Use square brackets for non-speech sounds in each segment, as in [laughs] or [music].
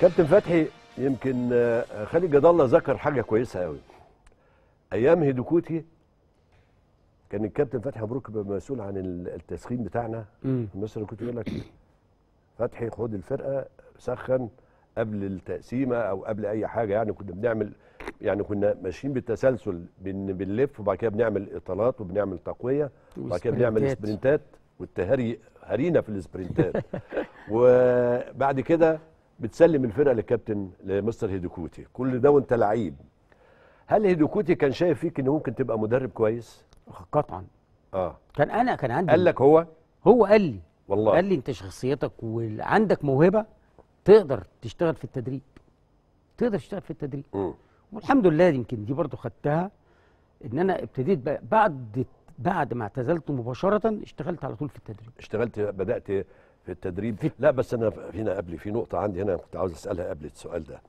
كابتن فتحي يمكن آه، خالد جد الله ذكر حاجه كويسه قوي ايام هيدوكوتي كان الكابتن فتحي مبروك مسؤول عن التسخين بتاعنا مصر كنت يقول لك فتحي خد الفرقه سخن قبل التقسيمه او قبل اي حاجه يعني كنا بنعمل يعني كنا ماشيين بالتسلسل بن بنلف وبعد كده بنعمل اطالات وبنعمل تقويه وبعد كده بنعمل سبرنتات والتهري هرينا في السبرنتات [laughs] وبعد كده بتسلم الفرقه للكابتن لمستر هيدوكوتي كل ده وانت لعيب هل هيدوكوتي كان شايف فيك ان ممكن تبقى مدرب كويس قطعا اه كان انا كان عندي قال لك هو هو قال لي والله قال لي انت شخصيتك وعندك موهبه تقدر تشتغل في التدريب تقدر تشتغل في التدريب م. والحمد لله يمكن دي برضو خدتها ان انا ابتديت بعد بعد ما اعتزلت مباشره اشتغلت على طول في التدريب اشتغلت بدات في التدريب في لا بس انا هنا قبل في نقطه عندي هنا كنت عاوز اسالها قبل السؤال ده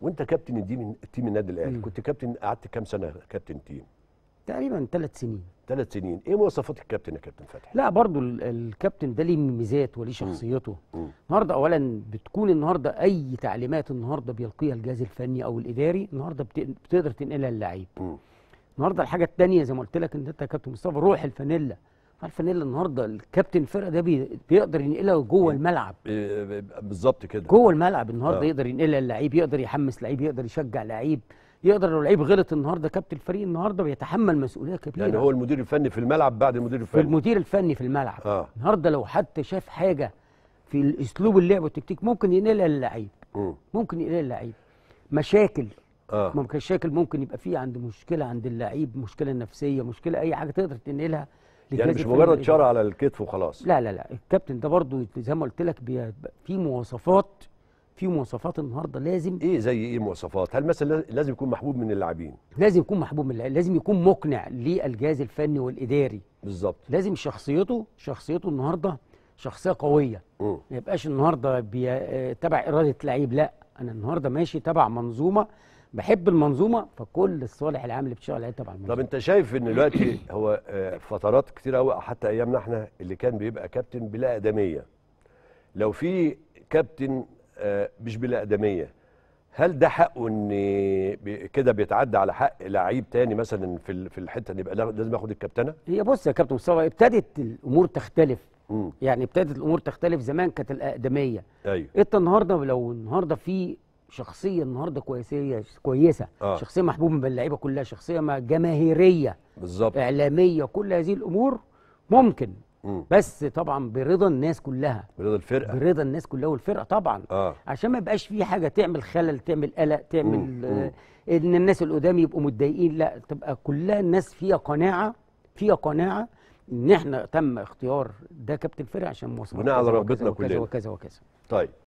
وانت كابتن الدين تيم النادي الاهلي كنت كابتن قعدت كام سنه كابتن تيم تقريبا ثلاث سنين ثلاث سنين ايه مواصفات الكابتن يا كابتن فتحي لا برضو الكابتن ده ليه ميزات وليه شخصيته النهارده اولا بتكون النهارده اي تعليمات النهارده بيلقيها الجهاز الفني او الاداري النهارده بتقدر تنقلها للعيب النهارده الحاجه الثانيه زي ما قلت لك ان انت كابتن مصطفى روح الفانيلا عارف ان إيه النهارده الكابتن الفرقه ده بيقدر ينقلها جوه إيه؟ الملعب إيه، بالظبط كده جوه الملعب النهارده آه. يقدر ينقلها اللعيب يقدر يحمس لعيب يقدر يشجع لعيب يقدر لو لعيب غلط النهارده كابتن الفريق النهارده بيتحمل مسؤوليه كبيره يعني هو المدير الفني في الملعب بعد المدير الفني المدير الفني في الملعب آه. النهارده لو حتى شاف حاجه في الاسلوب اللعب والتكتيك ممكن ينقلها للعيب ممكن ينقلها للعيب مشاكل آه. ممكن الشكل ممكن يبقى فيه عند مشكله عند اللعيب مشكله نفسيه مشكله اي حاجه تقدر تنقلها يعني مش مجرد شارع على الكتف وخلاص لا لا لا الكابتن ده برضه زي ما قلت لك في مواصفات في مواصفات النهارده لازم ايه زي ايه مواصفات؟ هل مثلا لازم يكون محبوب من اللاعبين؟ لازم يكون محبوب من اللاعبين، لازم يكون مقنع للجهاز الفني والاداري بالظبط لازم شخصيته شخصيته النهارده شخصيه قويه ما يبقاش النهارده آه، تبع اراده لعيب لا انا النهارده ماشي تبع منظومه بحب المنظومه فكل الصالح العام اللي بتشتغل عليه طبعا طب انت شايف ان دلوقتي هو آه، فترات كتير قوي حتى ايامنا احنا اللي كان بيبقى كابتن بلا ادميه لو في كابتن آه، مش بلا ادميه هل ده حقه ان كده بيتعدى على حق لعيب تاني مثلا في في الحته ان يبقى لازم ياخد الكابتنه؟ هي بص يا كابتن مصطفى ابتدت الامور تختلف مم. يعني ابتدت الامور تختلف زمان كانت الاقدميه ايوه انت النهارده لو النهارده في شخصيه النهارده كويسه كويسه آه. شخصيه محبوبه من اللعيبه كلها شخصيه جماهيريه بالظبط اعلاميه كل هذه الامور ممكن مم. بس طبعا برضا الناس كلها برضا الفرقه برضا الناس كلها والفرقه طبعا آه. عشان ما يبقاش في حاجه تعمل خلل تعمل قلق تعمل مم. مم. آه، ان الناس القدام يبقوا متضايقين لا تبقى كلها الناس فيها قناعه فيها قناعه ان احنا تم اختيار ده كابتن فرقه عشان مواصفات بناء على رغبتنا كلنا وكذا وكذا, وكذا. طيب